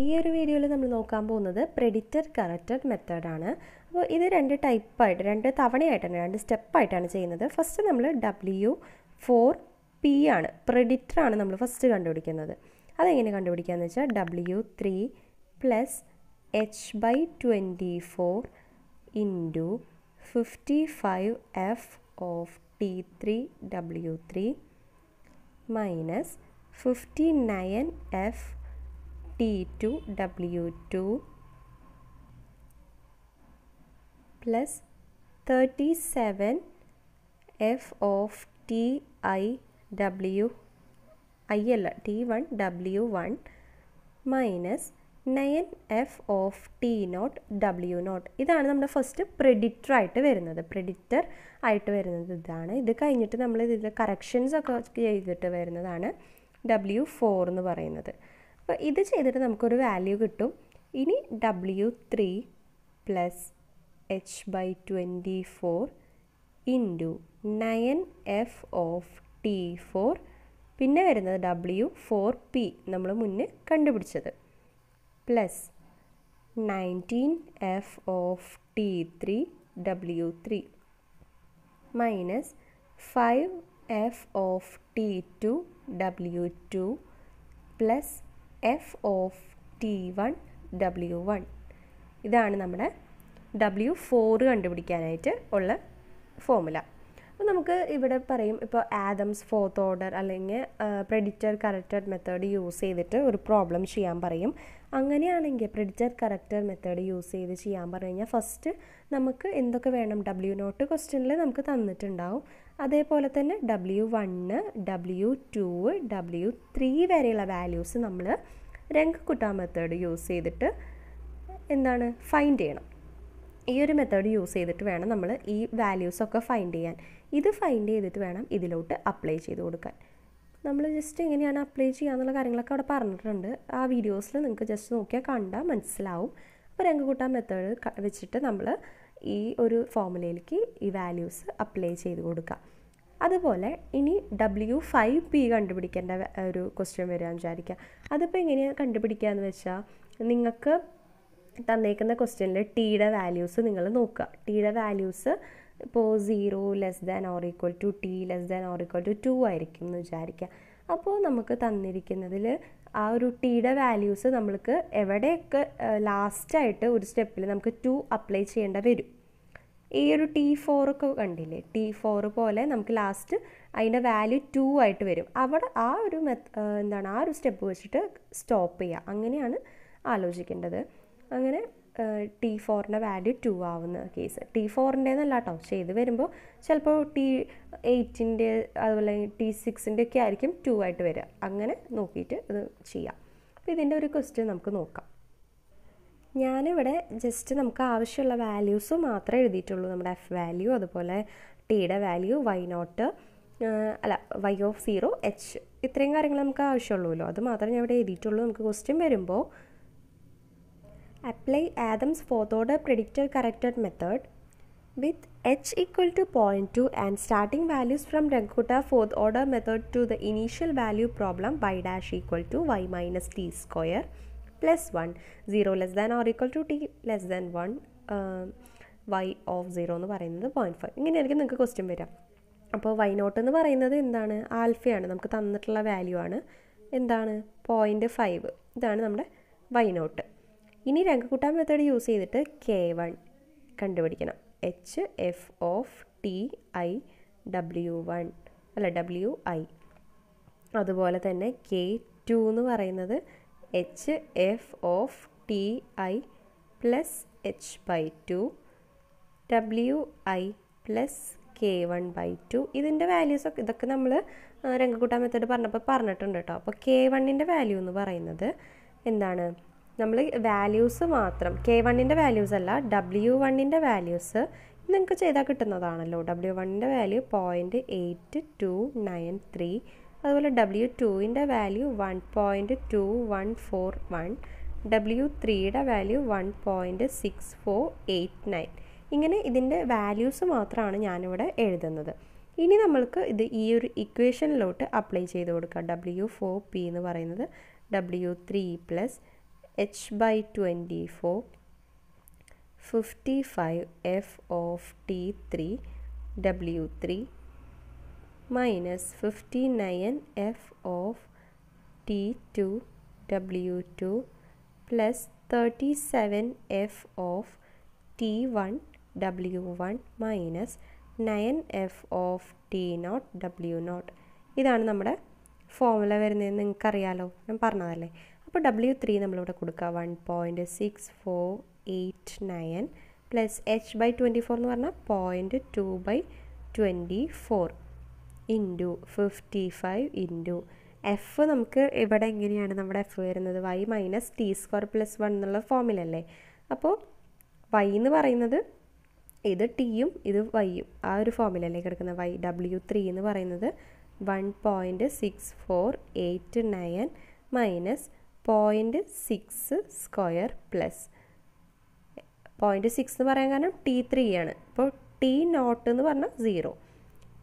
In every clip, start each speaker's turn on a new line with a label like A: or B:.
A: ഈ ഒരു വീഡിയോയിൽ നമ്മൾ നോക്കാൻ പോകുന്നത് പ്രെഡിറ്റർ കറക്റ്റഡ് മെത്തേഡാണ് അപ്പോൾ ഇത് രണ്ട് ടൈപ്പായിട്ട് രണ്ട് തവണയായിട്ടാണ് രണ്ട് സ്റ്റെപ്പായിട്ടാണ് ചെയ്യുന്നത് ഫസ്റ്റ് നമ്മൾ ഡബ്ല്യു ഫോർ പി ആണ് പ്രെഡിറ്ററാണ് നമ്മൾ ഫസ്റ്റ് കണ്ടുപിടിക്കുന്നത് അതെങ്ങനെ കണ്ടുപിടിക്കുകയെന്ന് വെച്ചാൽ W three plus H by twenty four into fifty five F of T three W three minus fifty nine F T two W two plus thirty seven F of T I W I അല്ല T one W one minus nine F of T not W not ഇതാണ് നമ്മുടെ first predictor ആയിട്ട് വരുന്നത് predictor ആയിട്ട് വരുന്നത് ഇതാണ് ഇത് കഴിഞ്ഞിട്ട് നമ്മൾ ഇതിൽ കറക്ഷൻസ് ഒക്കെ ചെയ്തിട്ട് വരുന്നതാണ് ഡബ്ല്യു ഫോർ എന്ന് പറയുന്നത് അപ്പോൾ ഇത് ചെയ്തിട്ട് നമുക്കൊരു വാല്യൂ കിട്ടും ഇനി W three plus H by twenty four into nine F of T four പിന്നെ വരുന്നത് ഡബ്ല്യു ഫോർ പി നമ്മൾ മുന്നേ കണ്ടുപിടിച്ചത് plus nineteen F of T three W three minus five F of T two W two plus F of T one W one ഇതാണ് നമ്മുടെ W four കണ്ടുപിടിക്കാനായിട്ട് ഉള്ള formula അപ്പോൾ നമുക്ക് ഇവിടെ പറയും ഇപ്പോൾ ആദംസ് ഫോർത്ത് ഓർഡർ അല്ലെങ്കിൽ പ്രെഡിറ്റർ കറക്റ്റഡ് മെത്തേഡ് യൂസ് ചെയ്തിട്ട് ഒരു പ്രോബ്ലം ചെയ്യാൻ പറയും അങ്ങനെയാണെങ്കിൽ പ്രിഡിറ്റർ കറക്റ്റർ മെത്തേഡ് യൂസ് ചെയ്ത് ചെയ്യാൻ പറഞ്ഞു കഴിഞ്ഞാൽ ഫസ്റ്റ് നമുക്ക് എന്തൊക്കെ വേണം ഡബ്ല്യു നോട്ട് ക്വസ്റ്റ്യനിൽ നമുക്ക് തന്നിട്ടുണ്ടാവും അതേപോലെ തന്നെ W one W two W three വരെയുള്ള വാല്യൂസ് നമ്മൾ രംഗ് കുട്ടാ മെത്തേഡ് യൂസ് ചെയ്തിട്ട് എന്താണ് ഫൈൻഡ് ചെയ്യണം ഈ ഒരു മെത്തേഡ് യൂസ് ചെയ്തിട്ട് വേണം നമ്മൾ ഈ വാല്യൂസൊക്കെ ഫൈൻഡ് ചെയ്യാൻ ഇത് ഫൈൻഡ് ചെയ്തിട്ട് വേണം ഇതിലോട്ട് അപ്ലൈ ചെയ്ത് കൊടുക്കാൻ നമ്മൾ ജസ്റ്റ് എങ്ങനെയാണ് അപ്ലൈ ചെയ്യുക എന്നുള്ള കാര്യങ്ങളൊക്കെ അവിടെ പറഞ്ഞിട്ടുണ്ട് ആ വീഡിയോസിൽ നിങ്ങൾക്ക് ജസ്റ്റ് നോക്കിയാൽ കണ്ടാൽ മനസ്സിലാവും അപ്പോൾ കൂട്ടാൻ മെത്തേഡ് വെച്ചിട്ട് നമ്മൾ ഈ ഒരു ഫോമുലയിലേക്ക് ഈ വാല്യൂസ് അപ്ലൈ ചെയ്ത് കൊടുക്കുക അതുപോലെ ഇനി ഡബ്ല്യു ഫൈവ് പി കണ്ടുപിടിക്കേണ്ട ഒരു ക്വസ്റ്റ്യൻ വരാമെന്ന് വിചാരിക്കുക അതിപ്പോൾ എങ്ങനെയാണ് കണ്ടുപിടിക്കുക എന്ന് വെച്ചാൽ നിങ്ങൾക്ക് തന്നേക്കുന്ന ക്വസ്റ്റ്യനിൽ ടീയുടെ വാല്യൂസ് നിങ്ങൾ നോക്കുക ടീയുടെ വാല്യൂസ് ഇപ്പോൾ zero less than or equal to T less than or equal to two ആയിരിക്കും എന്ന് വിചാരിക്കുക അപ്പോൾ നമുക്ക് തന്നിരിക്കുന്നതിൽ ആ ഒരു ടീയുടെ വാല്യൂസ് നമ്മൾക്ക് എവിടെയൊക്കെ ലാസ്റ്റായിട്ട് ഒരു സ്റ്റെപ്പിൽ നമുക്ക് ടു അപ്ലൈ ചെയ്യേണ്ട വരും ഈ ഒരു ടി ഫോറൊക്കെ കണ്ടില്ലേ ടി ഫോർ പോലെ നമുക്ക് ലാസ്റ്റ് അതിൻ്റെ വാല്യൂ ടു ആയിട്ട് വരും അവിടെ ആ ഒരു മെത്ത എന്താണ് ആ ഒരു സ്റ്റെപ്പ് വെച്ചിട്ട് സ്റ്റോപ്പ് ചെയ്യുക അങ്ങനെയാണ് ആലോചിക്കേണ്ടത് അങ്ങനെ ടി ഫോറിൻ്റെ വാല്യൂ ടു ആവുന്ന കേസ് ടി ഫോറിൻ്റെന്നല്ല കേട്ടോ പക്ഷേ ഇത് വരുമ്പോൾ ചിലപ്പോൾ ടി എയ്റ്റിൻ്റെ അതുപോലെ ടി സിക്സിൻ്റെ ഒക്കെ ആയിരിക്കും ടു ആയിട്ട് വരിക അങ്ങനെ നോക്കിയിട്ട് ഇത് ചെയ്യാം അപ്പോൾ ഇതിൻ്റെ ഒരു ക്വസ്റ്റ്യൻ നമുക്ക് നോക്കാം ഞാനിവിടെ ജസ്റ്റ് നമുക്ക് ആവശ്യമുള്ള വാല്യൂസ് മാത്രമേ എഴുതിയിട്ടുള്ളൂ നമ്മുടെ എഫ് വാല്യൂ അതുപോലെ ടിയുടെ വാല്യൂ വൈ നോട്ട് അല്ല വൈ ഓഫ് സീറോ എച്ച് ഇത്രയും കാര്യങ്ങൾ നമുക്ക് ആവശ്യമുള്ളൂല്ലോ അത് മാത്രമേ ഞാൻ ഇവിടെ എഴുതിയിട്ടുള്ളൂ നമുക്ക് ക്വസ്റ്റ്യൻ വരുമ്പോൾ apply Adam's fourth order predictor corrected method with h equal to 0.2 and starting values from Rankuta fourth order method to the initial value problem y dash equal to y minus t square plus 1 0 less than or equal to t less than 1 uh, y of 0 എന്ന് പറയുന്നത് 0.5 five ഇങ്ങനെയായിരിക്കും നിങ്ങൾക്ക് question വരാം അപ്പോൾ why not എന്ന് പറയുന്നത് എന്താണ് ആൽഫയാണ് നമുക്ക് തന്നിട്ടുള്ള വാല്യൂ ആണ് എന്താണ് പോയിൻറ്റ് ഫൈവ് ഇതാണ് നമ്മുടെ വൈ നോട്ട് ഇനി രംഗക്കൂട്ടാൻ മെത്തേഡ് യൂസ് ചെയ്തിട്ട് കെ വൺ കണ്ടുപിടിക്കണം H F of T I W one അല്ല ഡബ്ല്യു ഐ അതുപോലെ തന്നെ കെ ടു എന്ന് പറയുന്നത് H F of T I plus H by two W I plus K one by two ഇതിൻ്റെ values ഒക്കെ ഇതൊക്കെ നമ്മൾ രംഗക്കൂട്ടാൻ മെത്തേഡ് പറഞ്ഞപ്പോൾ പറഞ്ഞിട്ടുണ്ട് കേട്ടോ അപ്പോൾ കെ വണ്ണിൻ്റെ വാല്യൂ എന്ന് പറയുന്നത് എന്താണ് നമ്മൾ വാല്യൂസ് മാത്രം കെ വണ്ണിൻ്റെ വാല്യൂസ് അല്ല ഡബ്ല്യു വണ്ണിൻ്റെ വാല്യൂസ് നിങ്ങൾക്ക് ചെയ്താൽ കിട്ടുന്നതാണല്ലോ ഡബ്ല്യു വണ്ണിൻ്റെ value point eight two nine three അതുപോലെ ഡബ്ല്യു ടുവിൻ്റെ value one point two one four one W ത്രീയുടെ value one point six four eight nine ഇങ്ങനെ ഇതിൻ്റെ വാല്യൂസ് മാത്രമാണ് ഞാനിവിടെ എഴുതുന്നത് ഇനി നമ്മൾക്ക് ഇത് ഈ ഒരു ഇക്വേഷനിലോട്ട് അപ്ലൈ ചെയ്ത് കൊടുക്കുക ഡബ്ല്യു ഫോർ പി എന്ന് പറയുന്നത് W three plus h three 24 fifty nine F of T two W two plus thirty seven F of T one W one minus nine F of T not W not ഇതാണ് നമ്മുടെ formula വരുന്നതെന്ന് നിങ്ങൾക്കറിയാലോ ഞാൻ പറഞ്ഞതല്ലേ അപ്പോൾ W three നമ്മളിവിടെ കൊടുക്കുക one point six four eight nine plus H by twenty four എന്ന് പറഞ്ഞാൽ point two by twenty four into fifty five into F നമുക്ക് ഇവിടെ എങ്ങനെയാണ് നമ്മുടെ എഫ് വരുന്നത് Y minus T square plus one എന്നുള്ള ഫോമിലല്ലേ അപ്പോൾ വൈ എന്ന് പറയുന്നത് ഇത് ടിയും ഇത് വൈയും ആ ഒരു ഫോമിലല്ലേ കിടക്കുന്നത് വൈ ഡബ്ല്യു ത്രീ എന്ന് പറയുന്നത് one point six four eight nine minus point six square plus point six എന്ന് പറയാൻ കാരണം ടി ത്രീ ആണ് ഇപ്പോൾ ടി നോട്ട് എന്ന് പറഞ്ഞാൽ സീറോ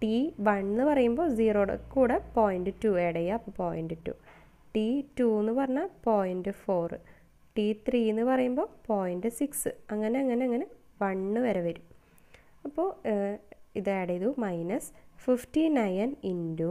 A: ടി വൺ എന്ന് പറയുമ്പോൾ സീറോയുടെ കൂടെ പോയിൻ്റ് ടു ആഡ് ചെയ്യുക അപ്പോൾ പോയിൻ്റ് ടു ടി ടു എന്ന് പറഞ്ഞാൽ പോയിൻ്റ് ഫോർ ടി ത്രീ എന്ന് പറയുമ്പോൾ പോയിൻ്റ് സിക്സ് അങ്ങനെ അങ്ങനെ അങ്ങനെ വണ്ണ് വരെ വരും അപ്പോൾ ഇത് ആഡ് ചെയ്തു minus fifty nine into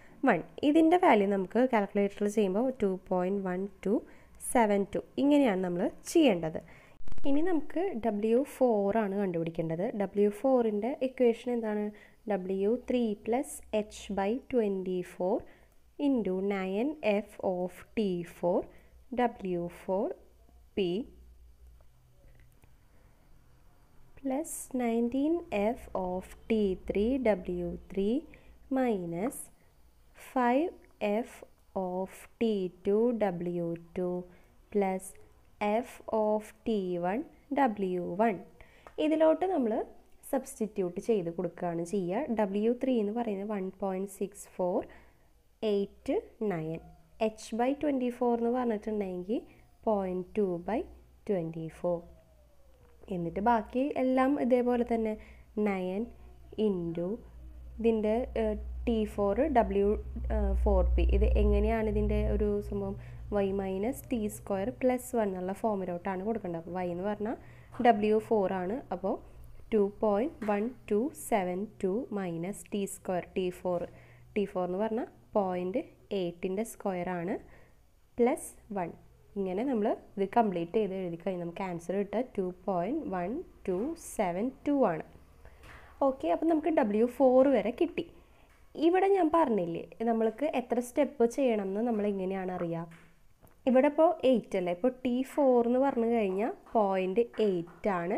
A: one ഇതിൻ്റെ വാല്യൂ നമുക്ക് കാൽക്കുലേറ്ററിൽ ചെയ്യുമ്പോൾ two point one two seven two ഇങ്ങനെയാണ് നമ്മൾ ചെയ്യേണ്ടത് ഇനി നമുക്ക് ഡബ്ല്യു ഫോറാണ് കണ്ടുപിടിക്കേണ്ടത് ഡബ്ല്യു ഫോറിൻ്റെ ഇക്വേഷൻ എന്താണ് W three plus H by twenty four into nine F of T four W four P plus nineteen F of T three W three minus five F of T two W two plus F of T one W one ഇതിലോട്ട് നമ്മൾ substitute ചെയ്ത് കൊടുക്കുകയാണ് ചെയ്യുക W three എന്ന് പറയുന്നത് one point six four eight nine H by twenty four എന്ന് പറഞ്ഞിട്ടുണ്ടെങ്കിൽ point two by twenty four എന്നിട്ട് ബാക്കി എല്ലാം ഇതേപോലെ തന്നെ നയൻ ഇൻറ്റു ഇതിൻ്റെ T four W four P ഇത് എങ്ങനെയാണ് ഇതിൻ്റെ ഒരു സംഭവം Y minus T square plus one എന്നുള്ള ഫോമിലോട്ടാണ് കൊടുക്കേണ്ടത് അപ്പോൾ വൈ എന്ന് പറഞ്ഞാൽ ഡബ്ല്യു ഫോർ ആണ് അപ്പോൾ two point one two seven two minus T square T four T four എന്ന് പറഞ്ഞാൽ പോയിൻ്റ് എയ്റ്റിൻ്റെ സ്ക്വയർ ആണ് പ്ലസ് വൺ ഇങ്ങനെ നമ്മൾ ഇത് കംപ്ലീറ്റ് ചെയ്ത് എഴുതി കഴിഞ്ഞാൽ നമുക്ക് ആൻസർ കിട്ടുക two point one two seven two ആണ് ഓക്കെ അപ്പം നമുക്ക് ഡബ്ല്യു ഫോർ വരെ കിട്ടി ഇവിടെ ഞാൻ പറഞ്ഞില്ലേ നമ്മൾക്ക് എത്ര സ്റ്റെപ്പ് ചെയ്യണം എന്ന് നമ്മൾ എങ്ങനെയാണ് അറിയുക ഇവിടെ ഇപ്പോൾ എയ്റ്റ് അല്ലേ ഇപ്പോൾ ടി ഫോർ എന്ന് പറഞ്ഞു കഴിഞ്ഞാൽ പോയിൻ്റ് എയ്റ്റ് ആണ്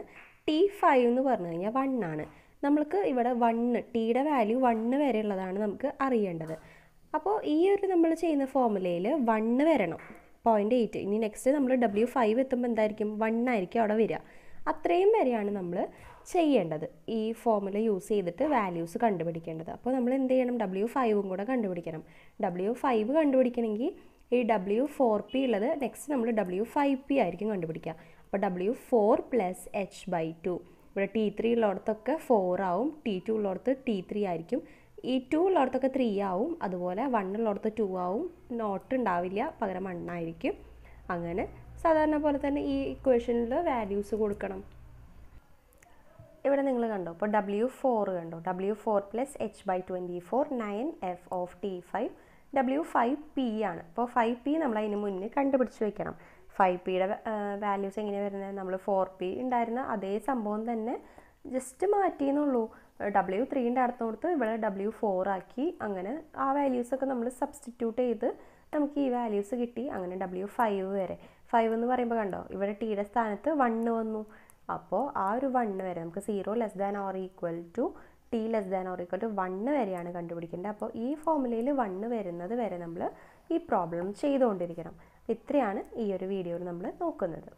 A: ടി ഫൈവ് എന്ന് പറഞ്ഞു കഴിഞ്ഞാൽ വൺ ആണ് നമ്മൾക്ക് ഇവിടെ വണ്ണ് ടീയുടെ വാല്യൂ വണ്ണ് ഉള്ളതാണ് നമുക്ക് അറിയേണ്ടത് അപ്പോൾ ഈ ഒരു നമ്മൾ ചെയ്യുന്ന ഫോമുലയിൽ വണ്ണ് വരണം പോയിൻ്റ് എയ്റ്റ് ഇനി നെക്സ്റ്റ് നമ്മൾ ഡബ്ല്യു ഫൈവ് എത്തുമ്പോൾ എന്തായിരിക്കും വണ്ണായിരിക്കും അവിടെ വരിക അത്രയും വരെയാണ് നമ്മൾ ചെയ്യേണ്ടത് ഈ ഫോമുല യൂസ് ചെയ്തിട്ട് വാല്യൂസ് കണ്ടുപിടിക്കേണ്ടത് അപ്പോൾ നമ്മൾ എന്ത് ചെയ്യണം ഡബ്ല്യു ഫൈവും കൂടെ കണ്ടുപിടിക്കണം ഡബ്ല്യു ഫൈവ് കണ്ടുപിടിക്കണമെങ്കിൽ ഈ ഡബ്ല്യു ഫോർ പി ഉള്ളത് നെക്സ്റ്റ് നമ്മൾ ഡബ്ല്യു ഫൈവ് പി ആയിരിക്കും കണ്ടുപിടിക്കുക അപ്പോൾ W four plus H by two ഇവിടെ ടി ത്രീ ഉള്ളിടത്തൊക്കെ ഫോർ ആവും ടി ടു ഉള്ളിടത്ത് ടി ത്രീ ആയിരിക്കും ഈ ടു ഉള്ളിടത്തൊക്കെ ത്രീ ആവും അതുപോലെ വൺ ഉള്ളിടത്ത് ടു ആവും നോട്ട് ഉണ്ടാവില്ല പകരം വണ്ണായിരിക്കും അങ്ങനെ സാധാരണ പോലെ തന്നെ ഈ ഇക്വേഷനിൽ വാല്യൂസ് കൊടുക്കണം ഇവിടെ നിങ്ങൾ കണ്ടോ അപ്പോൾ ഡബ്ല്യു ഫോർ കണ്ടോ W four plus H by twenty four nine F of T five W five P ആണ് അപ്പോൾ ഫൈവ് പി നമ്മൾ അതിന് മുന്നേ കണ്ടുപിടിച്ച് വെക്കണം ഫൈവ് പിയുടെ വാല്യൂസ് എങ്ങനെയാണ് വരുന്നത് നമ്മൾ ഫോർ പി ഉണ്ടായിരുന്ന അതേ സംഭവം തന്നെ ജസ്റ്റ് മാറ്റിയെന്നുള്ളൂ ഡബ്ല്യു ത്രീൻ്റെ അടുത്ത് കൊടുത്ത് ഇവിടെ ഡബ്ല്യു ഫോർ ആക്കി അങ്ങനെ ആ വാല്യൂസൊക്കെ നമ്മൾ സബ്സ്റ്റിറ്റ്യൂട്ട് ചെയ്ത് നമുക്ക് ഈ വാല്യൂസ് കിട്ടി അങ്ങനെ ഡബ്ല്യു ഫൈവ് വരെ ഫൈവ് എന്ന് പറയുമ്പോൾ കണ്ടോ ഇവിടെ ടീയുടെ സ്ഥാനത്ത് വണ്ണ് വന്നു അപ്പോൾ ആ ഒരു വണ്ണ് വരെ നമുക്ക് zero less than or equal to T less than or equal to one വരെയാണ് കണ്ടുപിടിക്കേണ്ടത് അപ്പോൾ ഈ ഫോമുലയിൽ വണ്ണ് വരുന്നത് വരെ നമ്മൾ ഈ പ്രോബ്ലം ചെയ്തുകൊണ്ടിരിക്കണം ഇത്രയാണ് ഈ ഒരു വീഡിയോയിൽ നമ്മൾ നോക്കുന്നത്